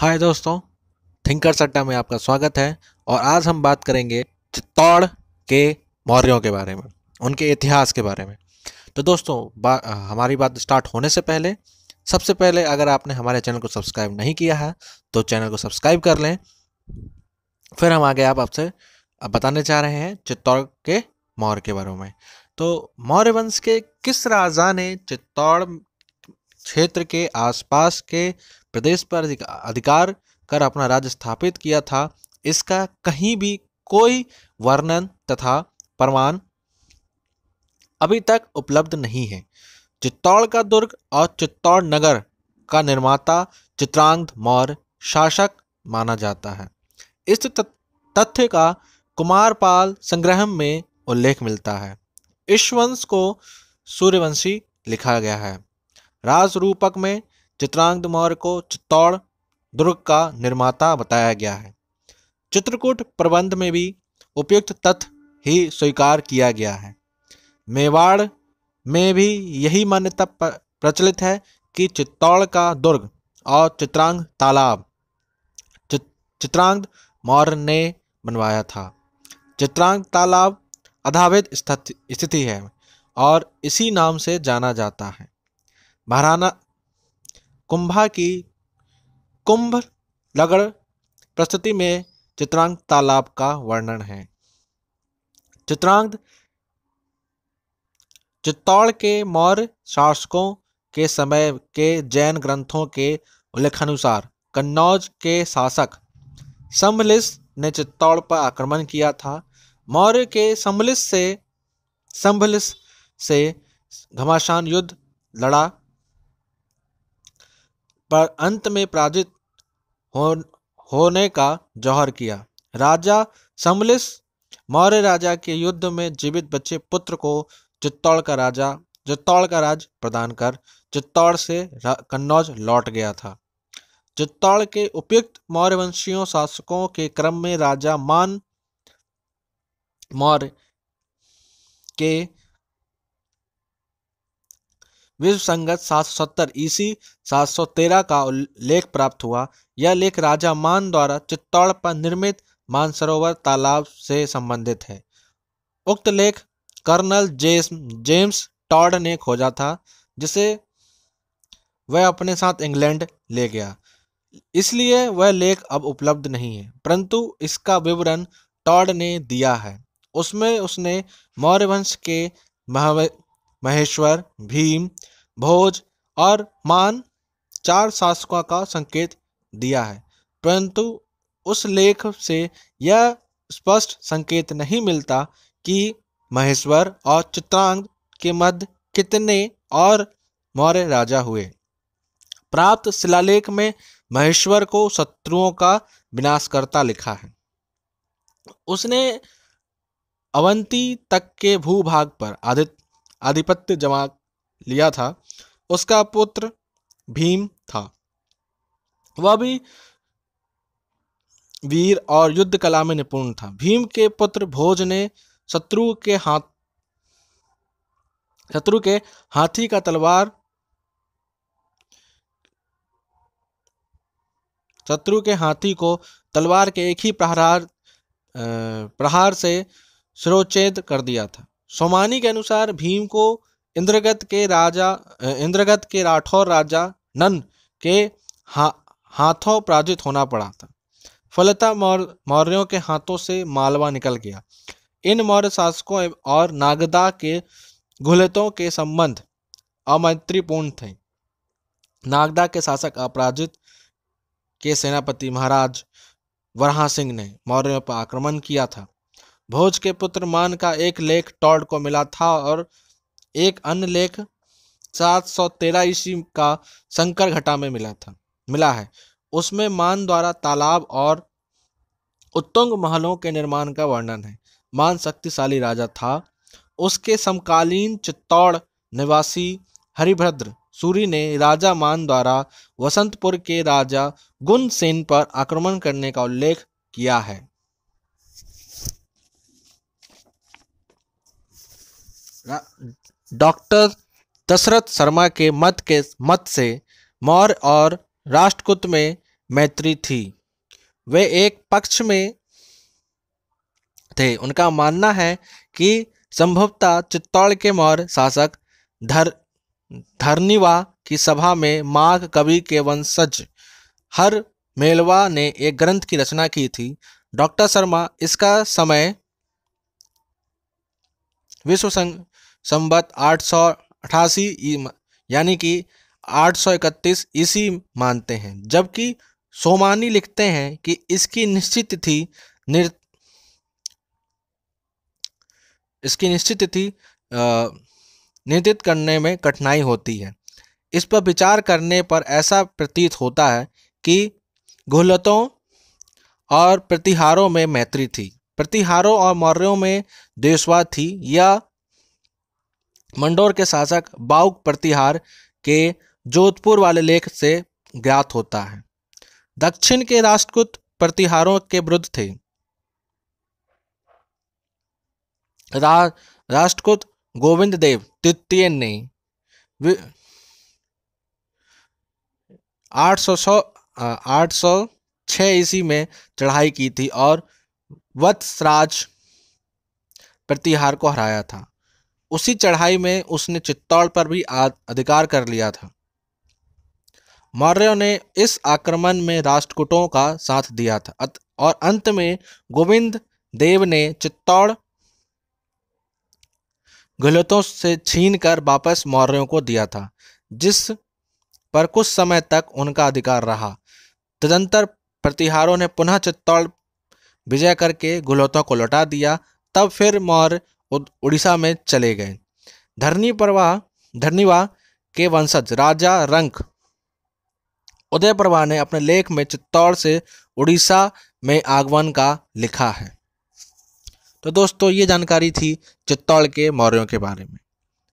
हाय दोस्तों थिंकर सट्टा में आपका स्वागत है और आज हम बात करेंगे चित्तौड़ के मौर्यों के बारे में उनके इतिहास के बारे में तो दोस्तों बा, हमारी बात स्टार्ट होने से पहले सबसे पहले अगर आपने हमारे चैनल को सब्सक्राइब नहीं किया है तो चैनल को सब्सक्राइब कर लें फिर हम आगे आप आपसे बताने चाह रहे हैं चित्तौड़ के मौर्य के बारे में तो मौर्य वंश के किस राजा ने चित्तौड़ क्षेत्र के आसपास के प्रदेश पर अधिकार कर अपना राज्य स्थापित किया था इसका कहीं भी कोई वर्णन तथा प्रमाण अभी तक उपलब्ध नहीं है चित्तौड़ का दुर्ग और चित्तौड़ नगर का निर्माता चित्रांत मौर्य शासक माना जाता है इस तथ्य का कुमारपाल संग्रह में उल्लेख मिलता है इस वंश को सूर्यवंशी लिखा गया है राजरूपक में चित्रांग मौर्य को चित्तौड़ दुर्ग का निर्माता बताया गया है चित्रकूट प्रबंध में भी उपयुक्त तथ्य ही स्वीकार किया गया है मेवाड़ में भी यही मान्यता प्रचलित है कि चित्तौड़ का दुर्ग और चित्रांग तालाब चि, चित्रांग मौर्य ने बनवाया था चित्रांग तालाब अधावित स्थिति है और इसी नाम से जाना जाता है महाराणा कुंभा की कुंभ लगड़ प्रस्तुति में चित्रांग तालाब का वर्णन है चित्रांग चित्तौड़ के मौर्य शासकों के समय के जैन ग्रंथों के उल्लेखानुसार कन्नौज के शासक समलिस ने चित्तौड़ पर आक्रमण किया था मौर्य के सम्बलिस से संभलिस से घमासान युद्ध लड़ा पर अंत में पराजित हो, होने का जौहर किया राजा समलिस मौर्य राजा के युद्ध में जीवित बच्चे पुत्र को चित्तौड़ का राजा चित्तौड़ का राज प्रदान कर चित्तौड़ से कन्नौज लौट गया था चित्तौड़ के उपयुक्त मौर्यवंशियों शासकों के क्रम में राजा मान मौर्य के विश्व संगत 770 ईसी 713 का लेख प्राप्त हुआ यह लेख राजा मान द्वारा चित्तौड़ पर निर्मित मानसरोवर तालाब से संबंधित है उक्त लेख कर्नल जेस जेम्स टॉड ने खोजा था जिसे वह अपने साथ इंग्लैंड ले गया इसलिए वह लेख अब उपलब्ध नहीं है परंतु इसका विवरण टॉड ने दिया है उसमें उसने मौर्य वंश के महेश्वर भीम भोज और मान चार शासकों का संकेत दिया है परंतु उस लेख से यह स्पष्ट संकेत नहीं मिलता कि महेश्वर और चित्रांग के मध्य कितने और मौर्य राजा हुए प्राप्त शिलालेख में महेश्वर को शत्रुओं का विनाश करता लिखा है उसने अवंती तक के भूभाग पर आदित्य आधिपत्य जमा लिया था उसका पुत्र भीम था वह भी वीर और युद्ध कला में निपुण था भीम के पुत्र भोज ने शत्रु के हाथ शत्रु के हाथी का तलवार शत्रु के हाथी को तलवार के एक ही प्रहार प्रहार से सिरोचेद कर दिया था सोमानी के अनुसार भीम को इंद्रगत के राजा इंद्रगत के राठौर राजा नन के हा, हाथों पराजित होना पड़ा था फलता मौर्यों के हाथों से मालवा निकल गया इन मौर्य शासकों और नागदा के घुलतों के संबंध अमैत्रीपूर्ण थे नागदा के शासक अपराजित के सेनापति महाराज वरहा सिंह ने मौर्यों पर आक्रमण किया था भोज के पुत्र मान का एक लेख टॉड को मिला था और एक अन्य लेख 713 ईस्वी का शंकर घटा में मिला था मिला है उसमें मान द्वारा तालाब और उत्तुंग महलों के निर्माण का वर्णन है मान शक्तिशाली राजा था उसके समकालीन चित्तौड़ निवासी हरिभद्र सूरी ने राजा मान द्वारा वसंतपुर के राजा गुनसेन पर आक्रमण करने का उल्लेख किया है डॉक्टर दशरथ शर्मा के मत के मत से मौर्य और राष्ट्रकूट में मैत्री थी वे एक पक्ष में थे उनका मानना है कि संभवतः चित्तौड़ के मौर्य शासक धर धरनीवा की सभा में माघ कवि के वंशज हर मेलवा ने एक ग्रंथ की रचना की थी डॉक्टर शर्मा इसका समय विश्व संघ संबत आठ सौ अठासी यानी कि इकतीस इसी मानते हैं जबकि सोमानी लिखते हैं कि इसकी निश्चित तिथि निर इसकी निश्चित तिथि निर्दित करने में कठिनाई होती है इस पर विचार करने पर ऐसा प्रतीत होता है कि गुहलतों और प्रतिहारों में मैत्री थी प्रतिहारों और मौर्यों में देशवाद थी या मंडोर के शासक बाउक प्रतिहार के जोधपुर वाले लेख से ज्ञात होता है दक्षिण के राष्ट्रकूट प्रतिहारों के विरुद्ध थे रा, राष्ट्रकूट गोविंद देव तृतीय ने आठ सौ आठ सौ छः ईस्वी में चढ़ाई की थी और वत्सराज प्रतिहार को हराया था उसी चढ़ाई में उसने चित्तौड़ पर भी अधिकार कर लिया था मौर्यों ने इस आक्रमण में राष्ट्रकूटों का साथ दिया था और अंत में गोविंद देव ने चित्तौड़ गलतों से छीन कर वापस मौर्यों को दिया था जिस पर कुछ समय तक उनका अधिकार रहा तदंतर प्रतिहारों ने पुनः चित्तौड़ विजय करके गुलौता को लौटा दिया तब फिर मौर्य उड़ीसा में चले गए धरनी प्रवाह धरनीवा के वंशज राजा रंक उदय प्रवाह ने अपने लेख में चित्तौड़ से उड़ीसा में आगमन का लिखा है तो दोस्तों ये जानकारी थी चित्तौड़ के मौर्यों के बारे में